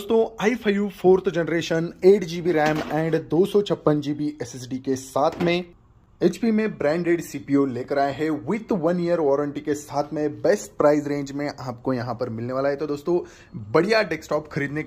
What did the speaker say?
दोस्तों i five fourth generation eight G B RAM and दो सौ छप्पन G B S S D के साथ में एच पी में ब्रांडेड सी पी लेकर आए हैं विथ वन ईयर वारंटी के साथ में बेस्ट प्राइस रेंज में आपको यहां पर मिलने वाला है तो दोस्तों बढ़िया डेस्कटॉप खरीदने